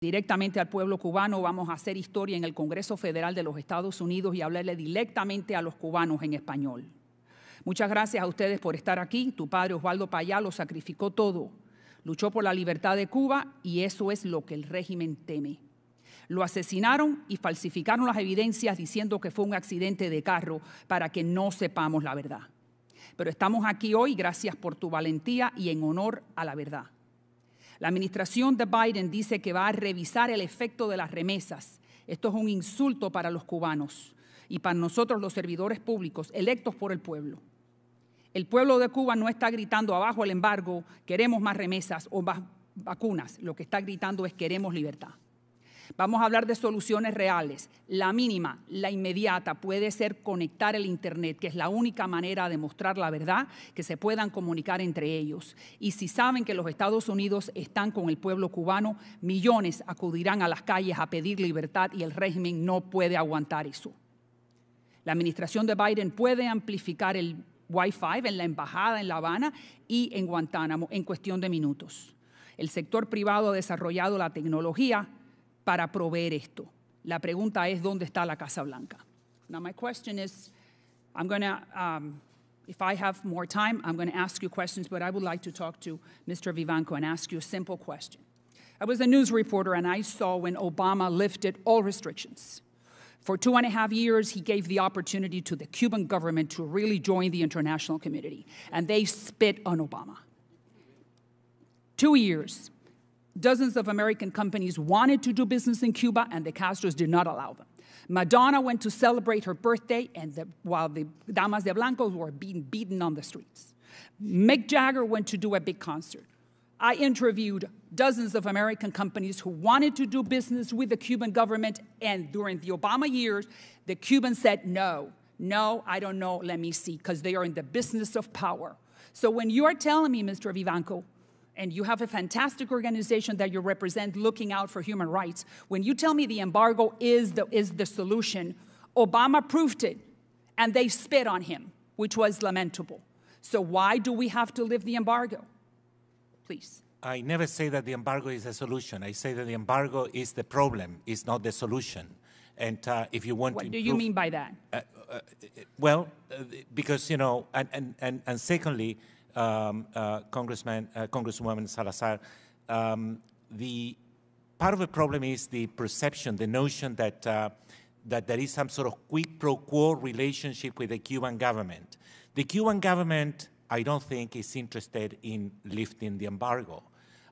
directamente al pueblo cubano, vamos a hacer historia en el Congreso Federal de los Estados Unidos y hablarle directamente a los cubanos en español. Muchas gracias a ustedes por estar aquí. Tu padre Osvaldo Payá lo sacrificó todo. Luchó por la libertad de Cuba y eso es lo que el régimen teme. Lo asesinaron y falsificaron las evidencias diciendo que fue un accidente de carro para que no sepamos la verdad. Pero estamos aquí hoy gracias por tu valentía y en honor a la verdad. La administración de Biden dice que va a revisar el efecto de las remesas. Esto es un insulto para los cubanos y para nosotros los servidores públicos electos por el pueblo. El pueblo de Cuba no está gritando abajo el embargo, queremos más remesas o más vacunas. Lo que está gritando es queremos libertad. Vamos a hablar de soluciones reales. La mínima, la inmediata, puede ser conectar el Internet, que es la única manera de mostrar la verdad, que se puedan comunicar entre ellos. Y si saben que los Estados Unidos están con el pueblo cubano, millones acudirán a las calles a pedir libertad y el régimen no puede aguantar eso. La administración de Biden puede amplificar el Wi-Fi en la embajada en La Habana y en Guantánamo en cuestión de minutos. El sector privado ha desarrollado la tecnología para proveer esto. La pregunta es, ¿dónde está la Casa Blanca? Now my question is, I'm going to, um, if I have more time, I'm going to ask you questions, but I would like to talk to Mr. Vivanco and ask you a simple question. I was a news reporter and I saw when Obama lifted all restrictions. For two and a half years, he gave the opportunity to the Cuban government to really join the international community, and they spit on Obama. Two years, dozens of American companies wanted to do business in Cuba, and the Castros did not allow them. Madonna went to celebrate her birthday, and the, while the Damas de Blanco were being beaten on the streets. Mick Jagger went to do a big concert. I interviewed dozens of American companies who wanted to do business with the Cuban government, and during the Obama years, the Cubans said, No, no, I don't know, let me see, because they are in the business of power. So when you are telling me, Mr. Vivanco, and you have a fantastic organization that you represent looking out for human rights. When you tell me the embargo is the, is the solution, Obama proved it, and they spit on him, which was lamentable. So why do we have to live the embargo? Please. I never say that the embargo is the solution. I say that the embargo is the problem, it's not the solution. And uh, if you want what to. What do you mean by that? Uh, uh, uh well, uh, because, you know, and, and, and, and secondly, um, uh, Congressman, uh, Congresswoman Salazar, um, the part of the problem is the perception, the notion that uh, that there is some sort of quid pro quo relationship with the Cuban government. The Cuban government, I don't think, is interested in lifting the embargo.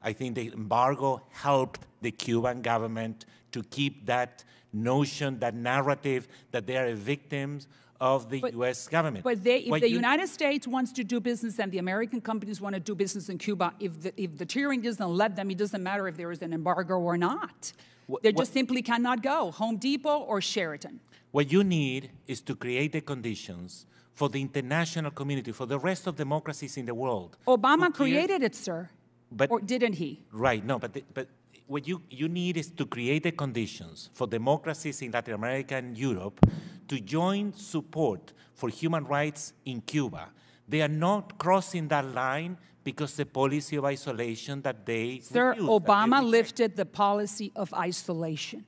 I think the embargo helped the Cuban government to keep that notion, that narrative that they are victims of the but, U.S. government. But they, if what the you, United States wants to do business and the American companies want to do business in Cuba, if the, if the tiering doesn't let them, it doesn't matter if there is an embargo or not. What, they just what, simply cannot go, Home Depot or Sheraton. What you need is to create the conditions for the international community, for the rest of democracies in the world. Obama created it, sir. But, or didn't he? Right, no, but, the, but what you, you need is to create the conditions for democracies in Latin America and Europe to join support for human rights in Cuba. They are not crossing that line because the policy of isolation that they. Sir Obama they lifted the policy of isolation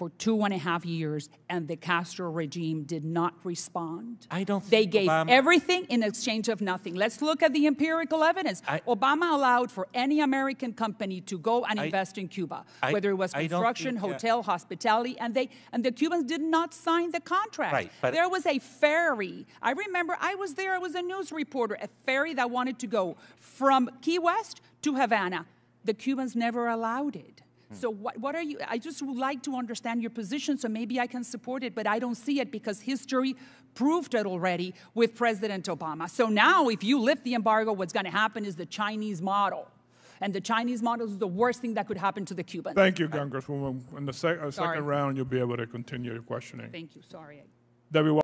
for two and a half years, and the Castro regime did not respond. I don't. They gave Obama... everything in exchange of nothing. Let's look at the empirical evidence. I... Obama allowed for any American company to go and I... invest in Cuba, I... whether it was construction, think, hotel, yeah. hospitality, and they and the Cubans did not sign the contract. Right, but... There was a ferry. I remember I was there. I was a news reporter. A ferry that wanted to go from Key West to Havana. The Cubans never allowed it. Hmm. So what, what are you, I just would like to understand your position so maybe I can support it, but I don't see it because history proved it already with President Obama. So now if you lift the embargo, what's going to happen is the Chinese model. And the Chinese model is the worst thing that could happen to the Cubans. Thank you, Congresswoman. In the sec uh, second round, you'll be able to continue your questioning. Thank you. Sorry. Debbie